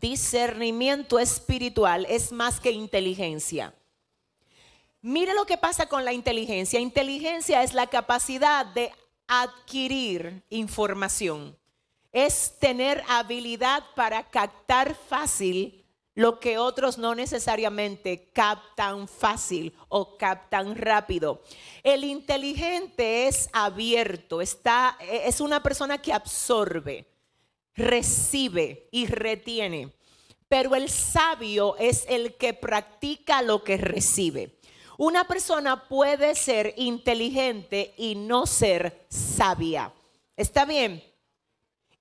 Discernimiento espiritual es más que inteligencia. Mire lo que pasa con la inteligencia. Inteligencia es la capacidad de adquirir información. Es tener habilidad para captar fácil lo que otros no necesariamente captan fácil o captan rápido. El inteligente es abierto, está, e, es una persona que absorbe, recibe y retiene, pero el sabio es el que practica lo que recibe. Una persona puede ser inteligente y no ser sabia. ¿Está bien?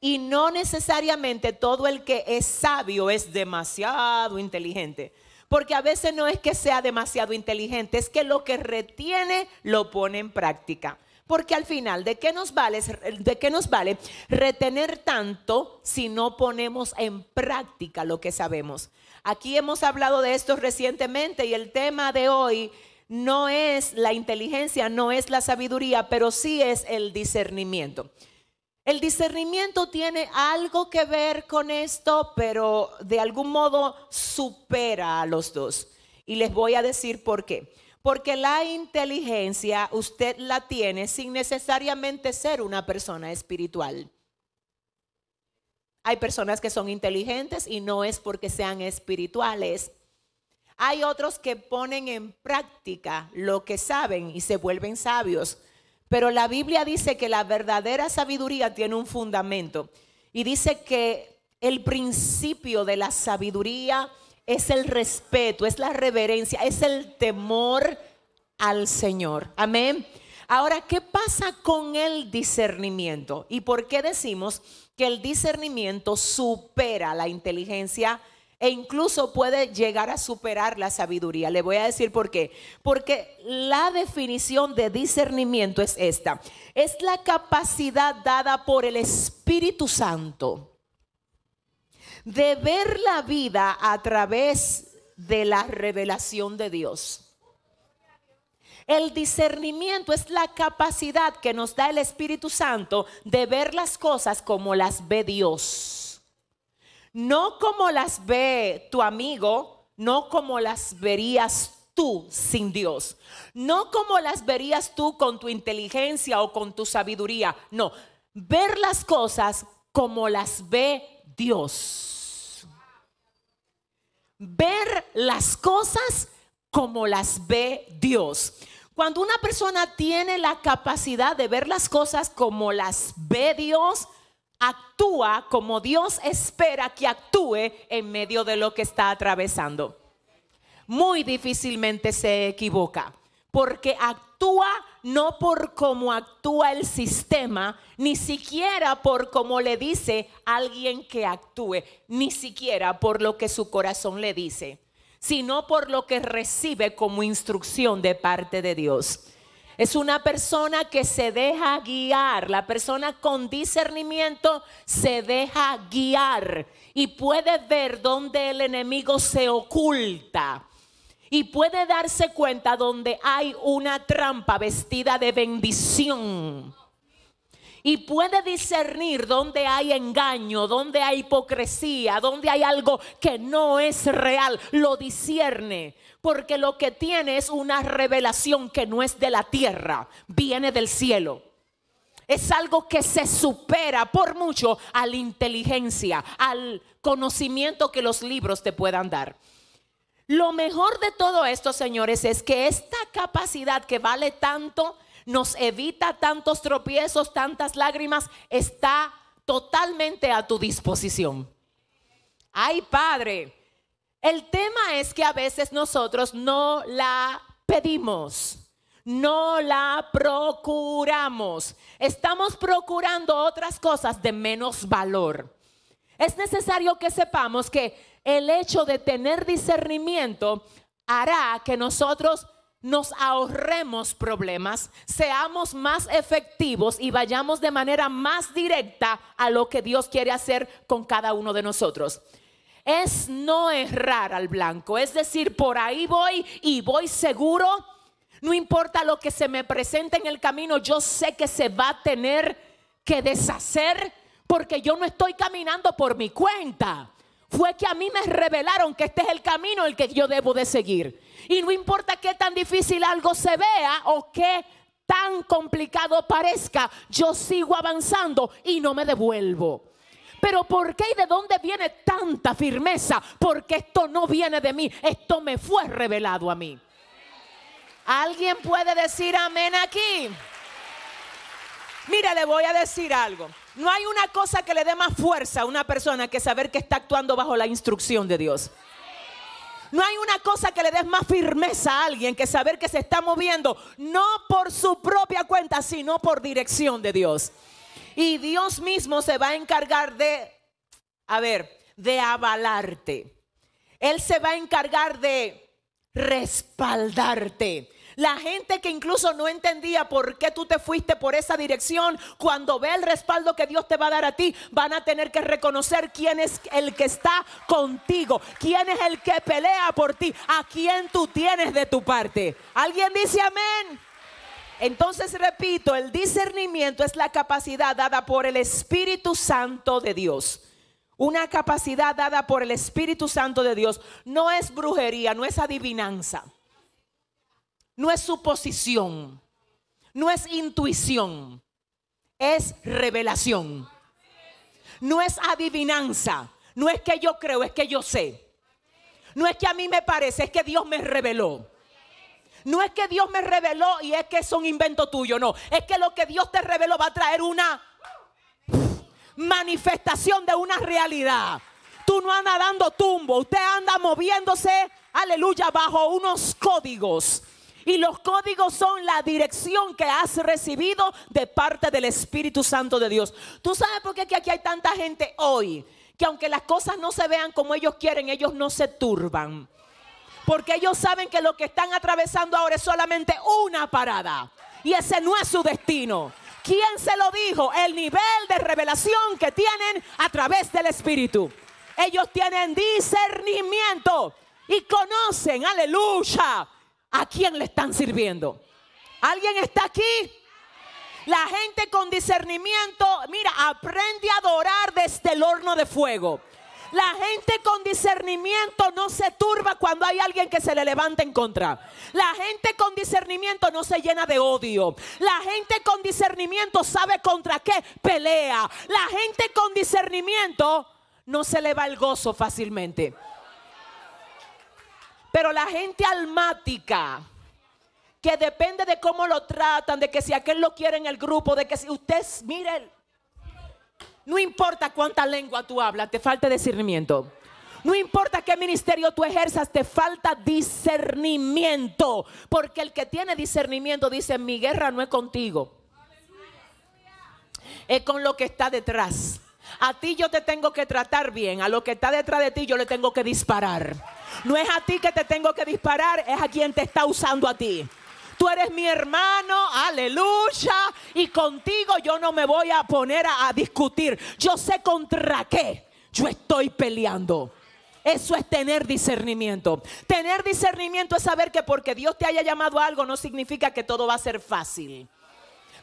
Y no necesariamente todo el que es sabio es demasiado inteligente. Porque a veces no es que sea demasiado inteligente, es que lo que retiene lo pone en práctica. Porque al final, ¿de qué nos vale, de nos vale retener tanto si no ponemos en práctica lo que sabemos? Aquí hemos hablado de esto recientemente y el tema de hoy no es la inteligencia, no es la sabiduría, pero sí es el discernimiento. El discernimiento tiene algo que ver con esto, pero de algún modo supera a los dos. Y les voy a decir por qué. Porque la inteligencia usted la tiene sin necesariamente ser una persona espiritual. Hay personas que son inteligentes y no es porque sean espirituales. Hay otros que ponen en práctica lo que saben y se vuelven sabios. Pero la Biblia dice que la verdadera sabiduría tiene un fundamento. Y dice que el principio de la sabiduría es el respeto, es la reverencia, es el temor al Señor. Amén. Ahora, ¿qué pasa con el discernimiento? ¿Y por qué decimos que el discernimiento supera la inteligencia e incluso puede llegar a superar la sabiduría. Le voy a decir por qué. Porque la definición de discernimiento es esta. Es la capacidad dada por el Espíritu Santo de ver la vida a través de la revelación de Dios. El discernimiento es la capacidad que nos da el Espíritu Santo de ver las cosas como las ve Dios. No como las ve tu amigo, no como las verías tú sin Dios. No como las verías tú con tu inteligencia o con tu sabiduría. No, ver las cosas como las ve Dios. Ver las cosas como las ve Dios. Cuando una persona tiene la capacidad de ver las cosas como las ve Dios, actúa como Dios espera que actúe en medio de lo que está atravesando. Muy difícilmente se equivoca, porque actúa no por cómo actúa el sistema, ni siquiera por cómo le dice alguien que actúe, ni siquiera por lo que su corazón le dice, sino por lo que recibe como instrucción de parte de Dios. Es una persona que se deja guiar. La persona con discernimiento se deja guiar y puede ver dónde el enemigo se oculta. Y puede darse cuenta donde hay una trampa vestida de bendición y puede discernir dónde hay engaño, dónde hay hipocresía, dónde hay algo que no es real. Lo discierne, porque lo que tiene es una revelación que no es de la tierra, viene del cielo. Es algo que se supera por mucho a la inteligencia, al conocimiento que los libros te puedan dar. Lo mejor de todo esto, señores, es que esta capacidad que vale tanto nos evita tantos tropiezos, tantas lágrimas, está totalmente a tu disposición. Ay, Padre, el tema es que a veces nosotros no la pedimos, no la procuramos. Estamos procurando otras cosas de menos valor. Es necesario que sepamos que el hecho de tener discernimiento hará que nosotros nos ahorremos problemas, seamos más efectivos y vayamos de manera más directa a lo que Dios quiere hacer con cada uno de nosotros. Es no errar al blanco, es decir, por ahí voy y voy seguro. No importa lo que se me presente en el camino, yo sé que se va a tener que deshacer porque yo no estoy caminando por mi cuenta. Fue que a mí me revelaron que este es el camino el que yo debo de seguir. Y no importa qué tan difícil algo se vea o qué tan complicado parezca, yo sigo avanzando y no me devuelvo. Pero ¿por qué y de dónde viene tanta firmeza? Porque esto no viene de mí, esto me fue revelado a mí. ¿Alguien puede decir amén aquí? Mira, le voy a decir algo. No hay una cosa que le dé más fuerza a una persona que saber que está actuando bajo la instrucción de Dios. No hay una cosa que le des más firmeza a alguien que saber que se está moviendo, no por su propia cuenta, sino por dirección de Dios. Y Dios mismo se va a encargar de, a ver, de avalarte. Él se va a encargar de respaldarte. La gente que incluso no entendía por qué tú te fuiste por esa dirección, cuando ve el respaldo que Dios te va a dar a ti, van a tener que reconocer quién es el que está contigo, quién es el que pelea por ti, a quién tú tienes de tu parte. ¿Alguien dice amén? Entonces, repito, el discernimiento es la capacidad dada por el Espíritu Santo de Dios. Una capacidad dada por el Espíritu Santo de Dios. No es brujería, no es adivinanza no es suposición, no es intuición, es revelación. No es adivinanza, no es que yo creo, es que yo sé. No es que a mí me parece, es que Dios me reveló. No es que Dios me reveló y es que es un invento tuyo, no. Es que lo que Dios te reveló va a traer una manifestación de una realidad. Tú no andas dando tumbo, usted anda moviéndose, aleluya, bajo unos códigos y los códigos son la dirección que has recibido de parte del Espíritu Santo de Dios. ¿Tú sabes por qué aquí hay tanta gente hoy? Que aunque las cosas no se vean como ellos quieren, ellos no se turban. Porque ellos saben que lo que están atravesando ahora es solamente una parada. Y ese no es su destino. ¿Quién se lo dijo? El nivel de revelación que tienen a través del Espíritu. Ellos tienen discernimiento y conocen, aleluya, ¿A quién le están sirviendo? ¿Alguien está aquí? La gente con discernimiento, mira, aprende a adorar desde el horno de fuego. La gente con discernimiento no se turba cuando hay alguien que se le levanta en contra. La gente con discernimiento no se llena de odio. La gente con discernimiento sabe contra qué pelea. La gente con discernimiento no se le va el gozo fácilmente. Pero la gente almática, que depende de cómo lo tratan, de que si aquel lo quiere en el grupo, de que si ustedes miren no importa cuánta lengua tú hablas, te falta discernimiento. No importa qué ministerio tú ejerzas, te falta discernimiento. Porque el que tiene discernimiento dice, mi guerra no es contigo. Es con lo que está detrás. A ti yo te tengo que tratar bien. A lo que está detrás de ti yo le tengo que disparar. No es a ti que te tengo que disparar, es a quien te está usando a ti. Tú eres mi hermano, aleluya. Y contigo yo no me voy a poner a, discutir. Yo sé contra qué yo estoy peleando. Eso es tener discernimiento. Tener discernimiento es saber que porque Dios te haya llamado a algo no significa que todo va a ser fácil.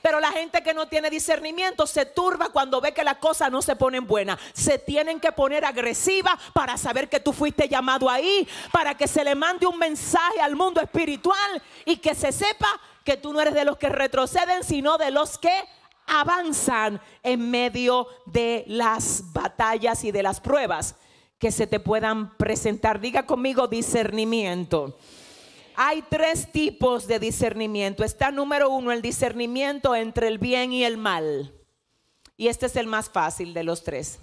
Pero la gente que no tiene discernimiento se turba cuando ve que las cosas no se ponen buenas. Se tienen que poner agresivas para saber que tú fuiste llamado ahí, para que se le mande un mensaje al mundo espiritual y que se sepa que tú no eres de los que retroceden, sino de los que avanzan en medio de las batallas y de las pruebas que se te puedan presentar. Diga conmigo discernimiento. Hay tres tipos de discernimiento. Está número uno, el discernimiento entre el bien y el mal. Y este es el más fácil de los tres.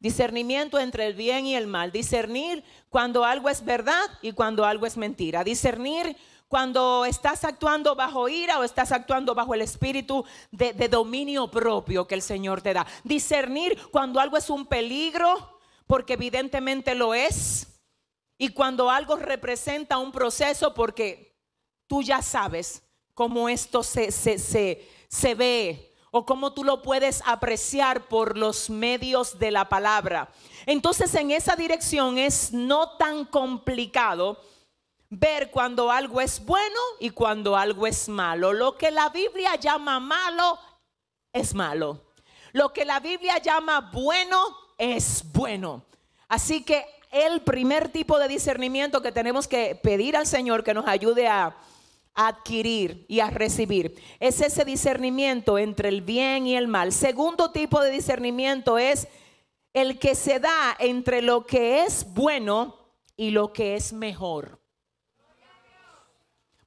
Discernimiento entre el bien y el mal. Discernir cuando algo es verdad y cuando algo es mentira. Discernir cuando estás actuando bajo ira o estás actuando bajo el espíritu de, dominio propio que el Señor te da. Discernir cuando algo es un peligro, porque evidentemente lo es y cuando algo representa un proceso porque tú ya sabes cómo esto se, se ve, o cómo tú lo puedes apreciar por los medios de la palabra. Entonces en esa dirección es no tan complicado ver cuando algo es bueno y cuando algo es malo. Lo que la Biblia llama malo es malo. Lo que la Biblia llama bueno es bueno. Así que el primer tipo de discernimiento que tenemos que pedir al Señor que nos ayude a, adquirir y a recibir. Es ese discernimiento entre el bien y el mal. Segundo tipo de discernimiento es el que se da entre lo que es bueno y lo que es mejor.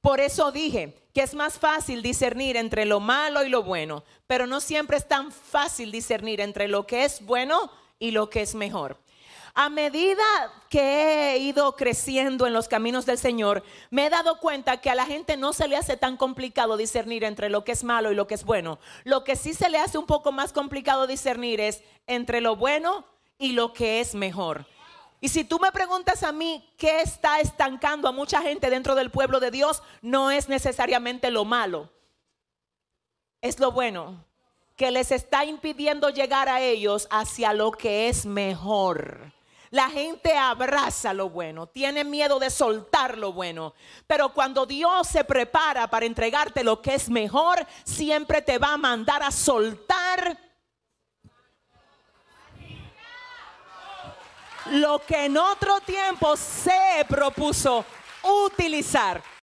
Por eso dije que es más fácil discernir entre lo malo y lo bueno, pero no siempre es tan fácil discernir entre lo que es bueno y lo que es mejor. A medida que he ido creciendo en los caminos del Señor, me he dado cuenta que a la gente no se le hace tan complicado discernir entre lo que es malo y lo que es bueno. Lo que sí se le hace un poco más complicado discernir es entre lo bueno y lo que es mejor. Y si tú me preguntas a mí qué está estancando a mucha gente dentro del pueblo de Dios, no es necesariamente lo malo, es lo bueno que les está impidiendo llegar a ellos hacia lo que es mejor. La gente abraza lo bueno, tiene miedo de soltar lo bueno. Pero cuando Dios se prepara para entregarte lo que es mejor, siempre te va a mandar a soltar lo que en otro tiempo se propuso utilizar.